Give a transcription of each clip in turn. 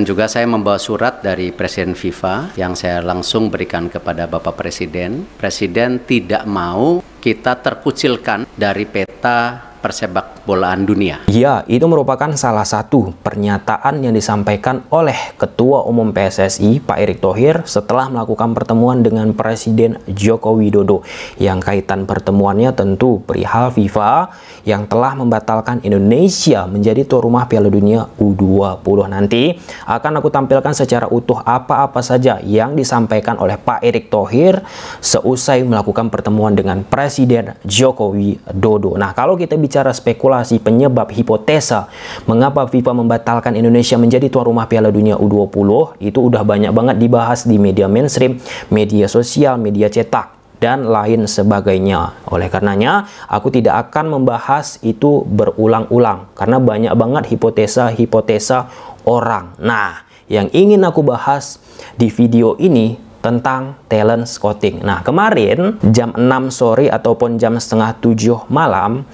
Dan juga saya membawa surat dari Presiden FIFA yang saya langsung berikan kepada Bapak Presiden. Presiden tidak mau kita terkucilkan dari peta persepak dunia. Ya, itu merupakan salah satu pernyataan yang disampaikan oleh Ketua Umum PSSI Pak Erick Thohir setelah melakukan pertemuan dengan Presiden Joko Widodo yang kaitan pertemuannya tentu perihal FIFA yang telah membatalkan Indonesia menjadi tuan rumah Piala Dunia U20 nanti. Akan aku tampilkan secara utuh apa-apa saja yang disampaikan oleh Pak Erick Thohir seusai melakukan pertemuan dengan Presiden Jokowi Dodo. Nah, kalau kita bicara spekulasi spekulasi penyebab hipotesa mengapa FIFA membatalkan Indonesia menjadi tuan rumah Piala Dunia U20 itu udah banyak banget dibahas di media mainstream, media sosial, media cetak dan lain sebagainya. Oleh karenanya, aku tidak akan membahas itu berulang-ulang karena banyak banget hipotesa-hipotesa orang. Nah, yang ingin aku bahas di video ini tentang talent scouting. Nah, kemarin jam 6 sore ataupun jam setengah 7 malam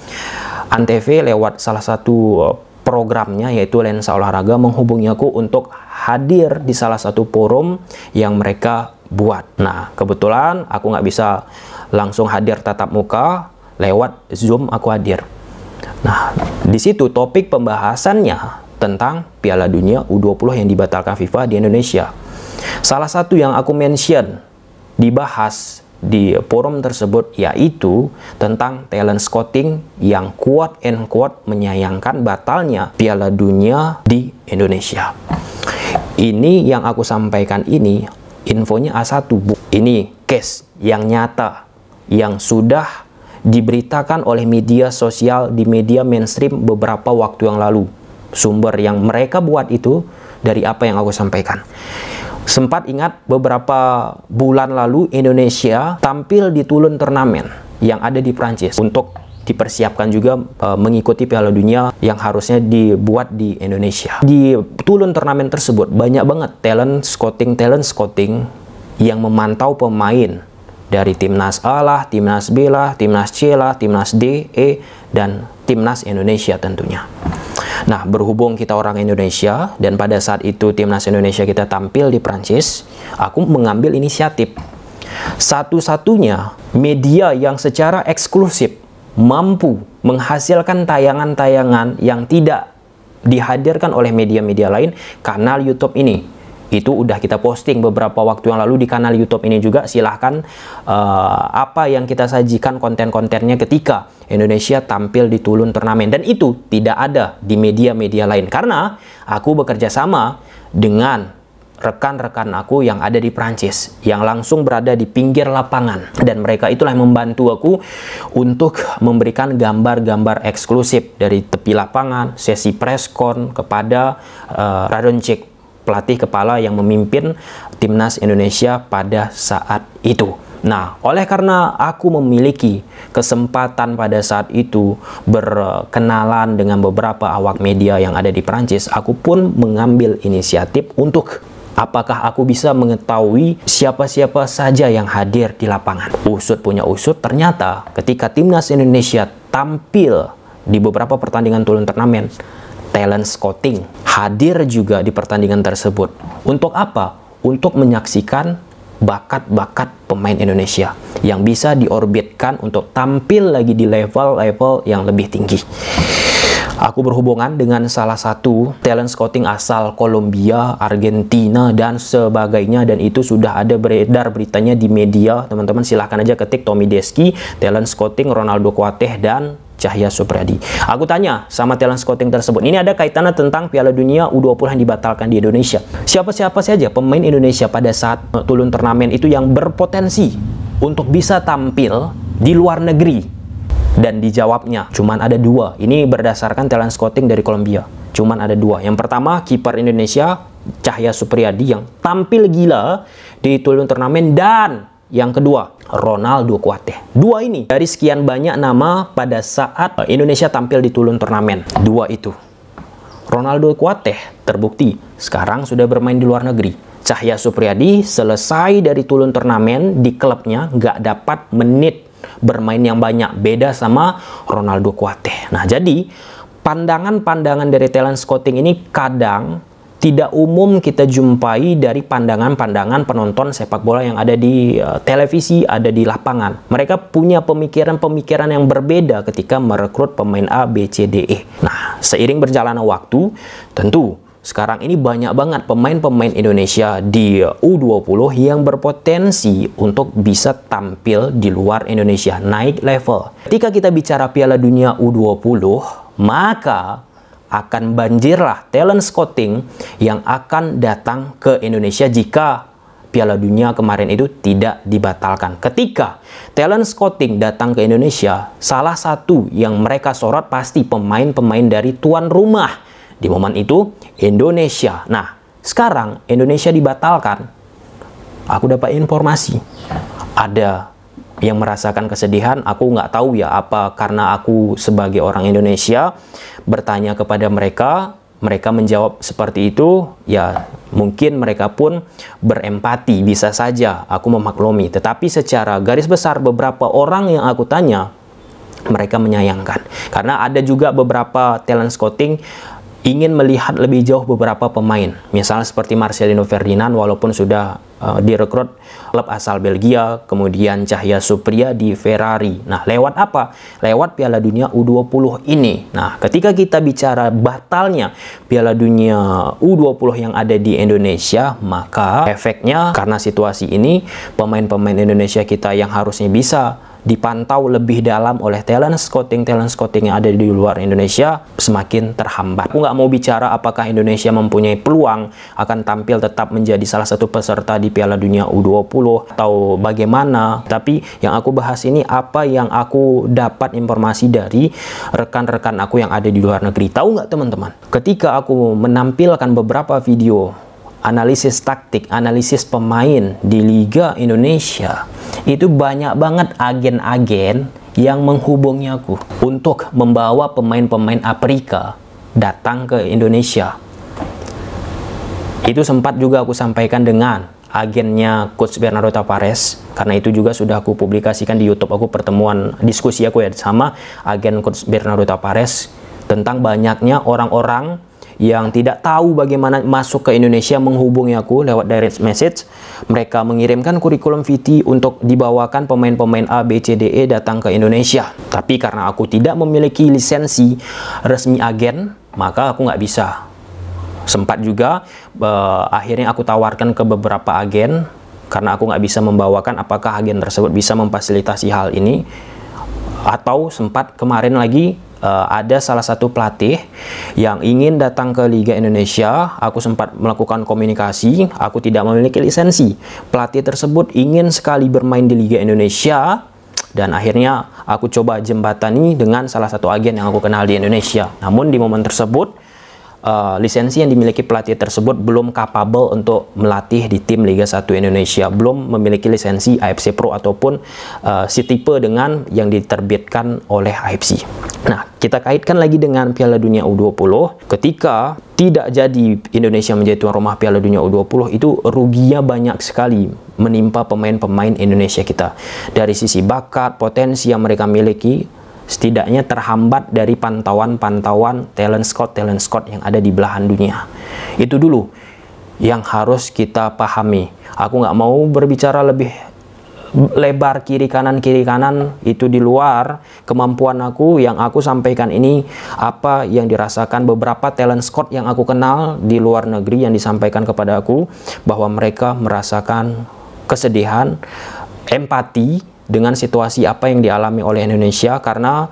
Antv lewat salah satu eh, programnya yaitu Lensa Olahraga menghubungi aku untuk hadir di salah satu forum yang mereka buat. Nah, kebetulan aku nggak bisa langsung hadir tatap muka, lewat Zoom aku hadir. Nah, di situ topik pembahasannya tentang Piala Dunia U20 yang dibatalkan FIFA di Indonesia. Salah satu yang aku mention dibahas di forum tersebut yaitu tentang talent scouting yang kuat and kuat menyayangkan batalnya Piala Dunia di Indonesia. Ini yang aku sampaikan ini infonya A1 bu. Ini case yang nyata yang sudah diberitakan oleh media sosial di media mainstream beberapa waktu yang lalu. Sumber yang mereka buat itu dari apa yang aku sampaikan. Sempat ingat beberapa bulan lalu Indonesia tampil di Tulun Turnamen yang ada di Prancis untuk dipersiapkan juga e, mengikuti Piala Dunia yang harusnya dibuat di Indonesia. Di Tulun turnamen tersebut banyak banget talent scouting talent scouting yang memantau pemain dari timnas A lah, timnas B lah, timnas C lah, timnas D, E dan timnas Indonesia tentunya. Nah, berhubung kita orang Indonesia dan pada saat itu timnas Indonesia kita tampil di Prancis, aku mengambil inisiatif. Satu-satunya media yang secara eksklusif mampu menghasilkan tayangan-tayangan yang tidak dihadirkan oleh media-media lain, kanal YouTube ini itu udah kita posting beberapa waktu yang lalu di kanal YouTube ini juga silahkan uh, apa yang kita sajikan konten-kontennya ketika Indonesia tampil di Tulun turnamen dan itu tidak ada di media-media lain karena aku bekerja sama dengan rekan-rekan aku yang ada di Prancis yang langsung berada di pinggir lapangan dan mereka itulah yang membantu aku untuk memberikan gambar-gambar eksklusif dari tepi lapangan, sesi preskon kepada uh, eh, Radoncik pelatih kepala yang memimpin timnas Indonesia pada saat itu. Nah, oleh karena aku memiliki kesempatan pada saat itu berkenalan dengan beberapa awak media yang ada di Prancis, aku pun mengambil inisiatif untuk apakah aku bisa mengetahui siapa-siapa saja yang hadir di lapangan. Usut punya usut, ternyata ketika timnas Indonesia tampil di beberapa pertandingan turun turnamen, talent scouting hadir juga di pertandingan tersebut. Untuk apa? Untuk menyaksikan bakat-bakat pemain Indonesia yang bisa diorbitkan untuk tampil lagi di level-level yang lebih tinggi. Aku berhubungan dengan salah satu talent scouting asal Kolombia, Argentina, dan sebagainya. Dan itu sudah ada beredar beritanya di media. Teman-teman silahkan aja ketik Tommy Deski, talent scouting Ronaldo Kuateh, dan Cahya Supriyadi. Aku tanya sama talent scouting tersebut, ini ada kaitannya tentang Piala Dunia U20 yang dibatalkan di Indonesia. Siapa-siapa saja pemain Indonesia pada saat turun turnamen itu yang berpotensi untuk bisa tampil di luar negeri dan dijawabnya cuman ada dua ini berdasarkan talent scouting dari Kolombia cuman ada dua yang pertama kiper Indonesia Cahya Supriyadi yang tampil gila di turnamen dan yang kedua, Ronaldo Kuate. Dua ini dari sekian banyak nama pada saat eh, Indonesia tampil di Tulun Turnamen. Dua itu. Ronaldo Kuate terbukti sekarang sudah bermain di luar negeri. Cahya Supriyadi selesai dari Tulun Turnamen di klubnya nggak dapat menit bermain yang banyak. Beda sama Ronaldo Kuate. Nah jadi pandangan-pandangan dari talent scouting ini kadang tidak umum kita jumpai dari pandangan-pandangan penonton sepak bola yang ada di eh, televisi, ada di lapangan. Mereka punya pemikiran-pemikiran yang berbeda ketika merekrut pemain A, B, C, D, E. Nah, seiring berjalannya waktu, tentu sekarang ini banyak banget pemain-pemain Indonesia di eh, U20 yang berpotensi untuk bisa tampil di luar Indonesia, naik level. Ketika kita bicara Piala Dunia U20, maka akan banjirlah talent scouting yang akan datang ke Indonesia jika Piala Dunia kemarin itu tidak dibatalkan. Ketika talent scouting datang ke Indonesia, salah satu yang mereka sorot pasti pemain-pemain dari tuan rumah. Di momen itu, Indonesia. Nah, sekarang Indonesia dibatalkan. Aku dapat informasi, ada yang merasakan kesedihan, aku nggak tahu ya apa karena aku sebagai orang Indonesia bertanya kepada mereka, mereka menjawab seperti itu, ya mungkin mereka pun berempati, bisa saja aku memaklumi. Tetapi secara garis besar beberapa orang yang aku tanya, mereka menyayangkan. Karena ada juga beberapa talent scouting ingin melihat lebih jauh beberapa pemain. Misalnya seperti Marcelino Ferdinand walaupun sudah uh, direkrut klub asal Belgia, kemudian Cahya Supriya di Ferrari. Nah, lewat apa? Lewat Piala Dunia U20 ini. Nah, ketika kita bicara batalnya Piala Dunia U20 yang ada di Indonesia, maka efeknya karena situasi ini pemain-pemain Indonesia kita yang harusnya bisa dipantau lebih dalam oleh talent scouting talent scouting yang ada di luar Indonesia semakin terhambat. Aku nggak mau bicara apakah Indonesia mempunyai peluang akan tampil tetap menjadi salah satu peserta di Piala Dunia U20 atau bagaimana. Tapi yang aku bahas ini apa yang aku dapat informasi dari rekan-rekan aku yang ada di luar negeri. Tahu nggak teman-teman? Ketika aku menampilkan beberapa video analisis taktik, analisis pemain di Liga Indonesia itu banyak banget agen-agen yang menghubungi aku untuk membawa pemain-pemain Afrika datang ke Indonesia. Itu sempat juga aku sampaikan dengan agennya Coach Bernardo Tavares karena itu juga sudah aku publikasikan di YouTube aku pertemuan diskusi aku ya sama agen Coach Bernardo Tavares tentang banyaknya orang-orang yang tidak tahu bagaimana masuk ke Indonesia menghubungi aku lewat direct message. Mereka mengirimkan kurikulum VT untuk dibawakan pemain-pemain A, B, C, D, E datang ke Indonesia. Tapi karena aku tidak memiliki lisensi resmi agen, maka aku nggak bisa. Sempat juga uh, akhirnya aku tawarkan ke beberapa agen karena aku nggak bisa membawakan apakah agen tersebut bisa memfasilitasi hal ini atau sempat kemarin lagi uh, ada salah satu pelatih yang ingin datang ke Liga Indonesia. Aku sempat melakukan komunikasi, aku tidak memiliki lisensi. Pelatih tersebut ingin sekali bermain di Liga Indonesia dan akhirnya aku coba jembatani dengan salah satu agen yang aku kenal di Indonesia. Namun di momen tersebut uh, lisensi yang dimiliki pelatih tersebut belum capable untuk melatih di tim Liga 1 Indonesia, belum memiliki lisensi AFC Pro ataupun uh, tipe dengan yang diterbitkan oleh AFC. Nah, kita kaitkan lagi dengan Piala Dunia U20 ketika tidak jadi Indonesia menjadi tuan rumah Piala Dunia U20 itu ruginya banyak sekali menimpa pemain-pemain Indonesia kita dari sisi bakat, potensi yang mereka miliki setidaknya terhambat dari pantauan-pantauan talent scout talent scout yang ada di belahan dunia. Itu dulu yang harus kita pahami. Aku nggak mau berbicara lebih lebar kiri kanan kiri kanan itu di luar kemampuan aku yang aku sampaikan ini apa yang dirasakan beberapa talent scout yang aku kenal di luar negeri yang disampaikan kepada aku bahwa mereka merasakan kesedihan, empati dengan situasi apa yang dialami oleh Indonesia karena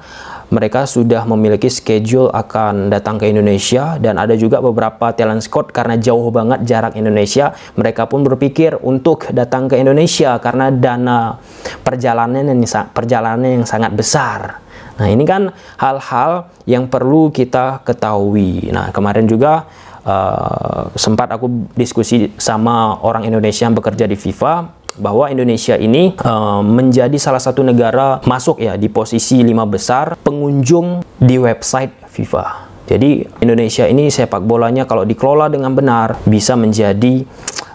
mereka sudah memiliki schedule akan datang ke Indonesia dan ada juga beberapa talent scout karena jauh banget jarak Indonesia mereka pun berpikir untuk datang ke Indonesia karena dana perjalanan yang perjalanannya yang sangat besar. Nah, ini kan hal-hal yang perlu kita ketahui. Nah, kemarin juga uh, sempat aku diskusi sama orang Indonesia yang bekerja di FIFA bahwa Indonesia ini uh, menjadi salah satu negara masuk ya di posisi lima besar pengunjung di website FIFA. Jadi Indonesia ini sepak bolanya kalau dikelola dengan benar bisa menjadi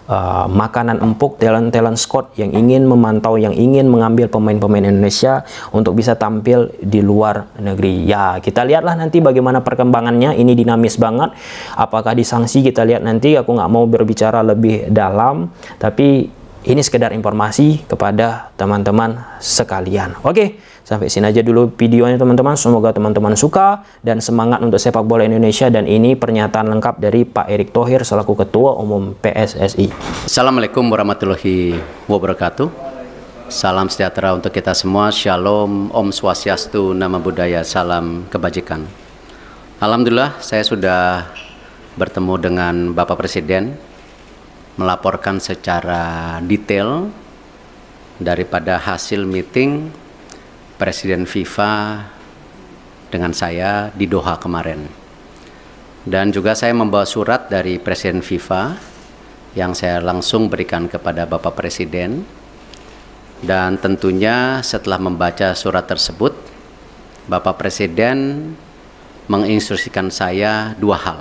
uh, makanan empuk talent-talent Scott yang ingin memantau, yang ingin mengambil pemain-pemain Indonesia untuk bisa tampil di luar negeri. Ya, kita lihatlah nanti bagaimana perkembangannya. Ini dinamis banget. Apakah disangsi kita lihat nanti. Aku nggak mau berbicara lebih dalam, tapi ini sekedar informasi kepada teman-teman sekalian. Oke, sampai sini aja dulu videonya teman-teman. Semoga teman-teman suka dan semangat untuk sepak bola Indonesia. Dan ini pernyataan lengkap dari Pak Erick Thohir selaku Ketua Umum PSSI. Assalamualaikum warahmatullahi wabarakatuh. Salam sejahtera untuk kita semua. Shalom, Om Swastiastu, Nama Budaya, Salam Kebajikan. Alhamdulillah saya sudah bertemu dengan Bapak Presiden melaporkan secara detail daripada hasil meeting Presiden FIFA dengan saya di Doha kemarin. Dan juga saya membawa surat dari Presiden FIFA yang saya langsung berikan kepada Bapak Presiden. Dan tentunya setelah membaca surat tersebut, Bapak Presiden menginstruksikan saya dua hal.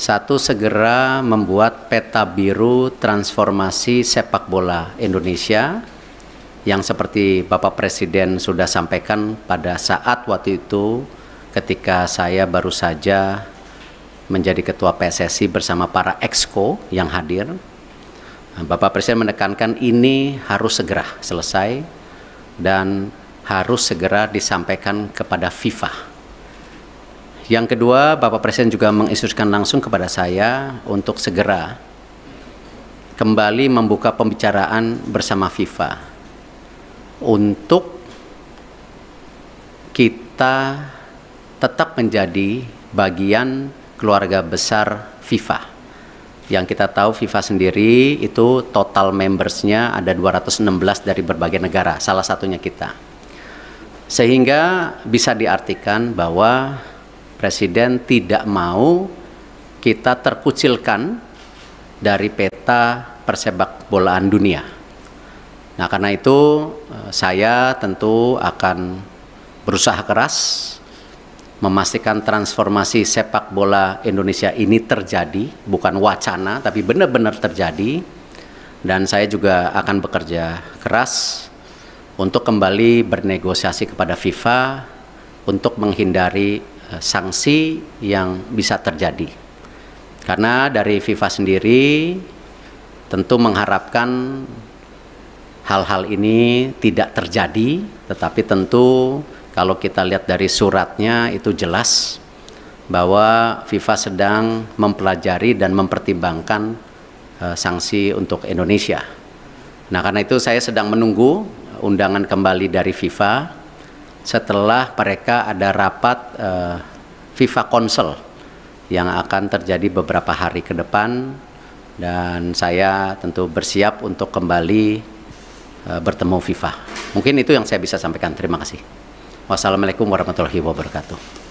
Satu segera membuat peta biru transformasi sepak bola Indonesia yang seperti Bapak Presiden sudah sampaikan pada saat waktu itu ketika saya baru saja menjadi ketua PSSI bersama para exco yang hadir. Bapak Presiden menekankan ini harus segera selesai dan harus segera disampaikan kepada FIFA yang kedua, Bapak Presiden juga menginstruksikan langsung kepada saya untuk segera kembali membuka pembicaraan bersama FIFA untuk kita tetap menjadi bagian keluarga besar FIFA. Yang kita tahu FIFA sendiri itu total membersnya ada 216 dari berbagai negara, salah satunya kita. Sehingga bisa diartikan bahwa Presiden tidak mau kita terkucilkan dari peta persepak bolaan dunia. Nah, karena itu eh, saya tentu akan berusaha keras memastikan transformasi sepak bola Indonesia ini terjadi, bukan wacana tapi benar-benar terjadi. Dan saya juga akan bekerja keras untuk kembali bernegosiasi kepada FIFA untuk menghindari Eh, sanksi yang bisa terjadi. Karena dari FIFA sendiri tentu mengharapkan hal-hal ini tidak terjadi, tetapi tentu kalau kita lihat dari suratnya itu jelas bahwa FIFA sedang mempelajari dan mempertimbangkan uh, sanksi untuk Indonesia. Nah, karena itu saya sedang menunggu undangan kembali dari FIFA setelah mereka ada rapat uh, FIFA Council yang akan terjadi beberapa hari ke depan dan saya tentu bersiap untuk kembali uh, bertemu FIFA. Mungkin itu yang saya bisa sampaikan. Terima kasih. Wassalamualaikum warahmatullahi wabarakatuh.